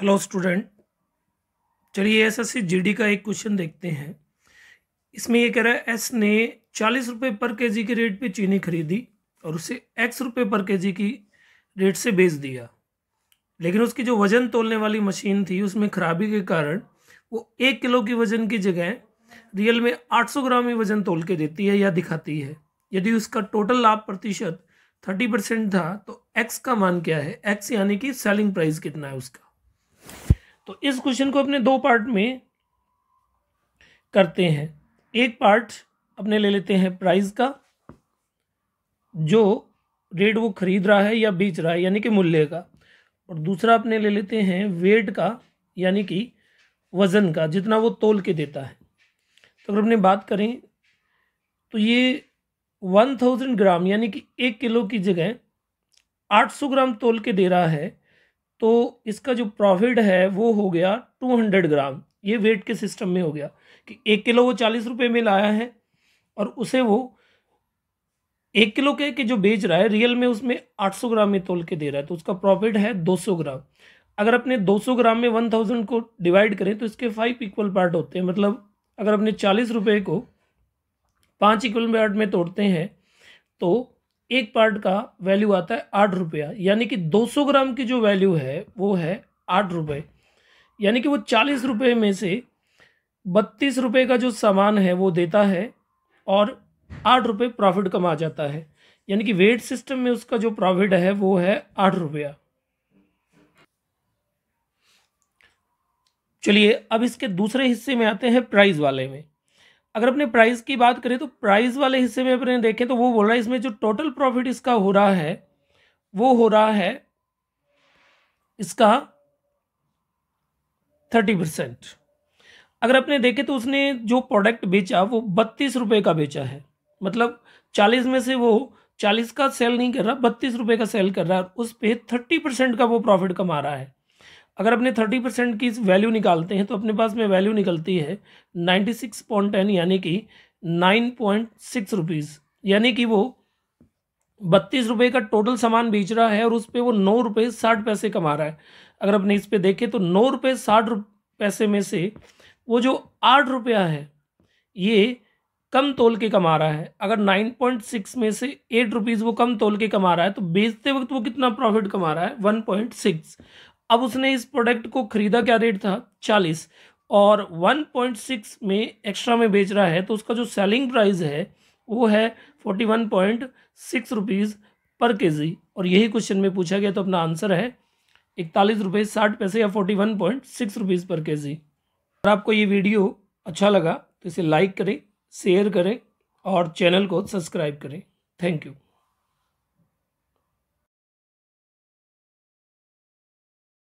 hello student चलिए S GD का एक क्वेश्चन देखते हैं इसमें ये कह रहा है एस ने चालीस रुपये पर केजी के रेट पे चीनी खरीदी और उसे एक्स रुपये पर केजी की रेट से बेच दिया लेकिन उसकी जो वज़न तोलने वाली मशीन थी उसमें खराबी के कारण वो एक किलो की वज़न की जगह रियल में 800 ग्राम ही वज़न तोल के देती है या दिखाती है यदि उसका टोटल लाभ प्रतिशत थर्टी परसेंट था तो एक्स का मान क्या है एक्स यानी कि सेलिंग प्राइस कितना है उसका तो इस क्वेश्चन को अपने दो पार्ट में करते हैं एक पार्ट अपने ले लेते हैं प्राइस का जो रेट वो खरीद रहा है या बेच रहा है यानी कि मूल्य का और दूसरा अपने ले लेते हैं वेट का यानी कि वज़न का जितना वो तोल के देता है तो अगर अपने बात करें तो ये वन थाउजेंड ग्राम यानी कि एक किलो की जगह आठ सौ ग्राम तोल के दे रहा है तो इसका जो प्रॉफिट है वो हो गया टू हंड्रेड ग्राम ये वेट के सिस्टम में हो गया कि एक किलो वो चालीस रुपये में लाया है और उसे वो एक किलो के, के जो बेच रहा है रियल में उसमें 800 ग्राम में तोल के दे रहा है तो उसका प्रॉफिट है 200 ग्राम अगर अपने 200 ग्राम में 1000 को डिवाइड करें तो इसके फाइव इक्वल पार्ट होते हैं मतलब अगर अपने चालीस रुपये को पाँच इक्वल पार्ट में तोड़ते हैं तो एक पार्ट का वैल्यू आता है आठ रुपया यानी कि 200 ग्राम की जो वैल्यू है वो है आठ रुपये यानी कि वो चालीस रुपये में से बत्तीस रुपये का जो सामान है वो देता है और आठ रुपये प्रॉफिट कमा जाता है यानी कि वेट सिस्टम में उसका जो प्रॉफिट है वो है आठ रुपया चलिए अब इसके दूसरे हिस्से में आते हैं प्राइस वाले में अगर अपने प्राइस की बात करें तो प्राइस वाले हिस्से में अपने देखें तो वो बोल रहा है इसमें जो टोटल प्रॉफिट इसका हो रहा है वो हो रहा है इसका थर्टी परसेंट अगर अपने देखें तो उसने जो प्रोडक्ट बेचा वो बत्तीस रुपये का बेचा है मतलब चालीस में से वो चालीस का सेल नहीं कर रहा बत्तीस रुपये का सेल कर रहा है उस पर थर्टी परसेंट का वो प्रॉफिट कमा रहा है अगर अपने थर्टी परसेंट की वैल्यू निकालते हैं तो अपने पास में वैल्यू निकलती है नाइन्टी सिक्स पॉइंट टेन यानी कि नाइन पॉइंट सिक्स रुपीज़ यानी कि वो बत्तीस रुपये का टोटल सामान बेच रहा है और उस पर वो नौ रुपये साठ पैसे कमा रहा है अगर अपने इस पर देखें तो नौ रुपये साठ पैसे में से वो जो आठ रुपया है ये कम तोल के कमा रहा है अगर नाइन पॉइंट सिक्स में से एट रुपीज़ वो कम तोल के कमा रहा है तो बेचते वक्त वो कितना प्रॉफिट कमा रहा है वन पॉइंट सिक्स अब उसने इस प्रोडक्ट को खरीदा क्या रेट था चालीस और 1.6 में एक्स्ट्रा में बेच रहा है तो उसका जो सेलिंग प्राइस है वो है forty one point six rupees per K जी और यही क्वेश्चन में पूछा गया तो अपना आंसर है इकतालीस रुपये साठ पैसे या forty one point six rupees per K जी अगर आपको ये वीडियो अच्छा लगा तो इसे लाइक करें शेयर करें और चैनल को सब्सक्राइब करें थैंक यू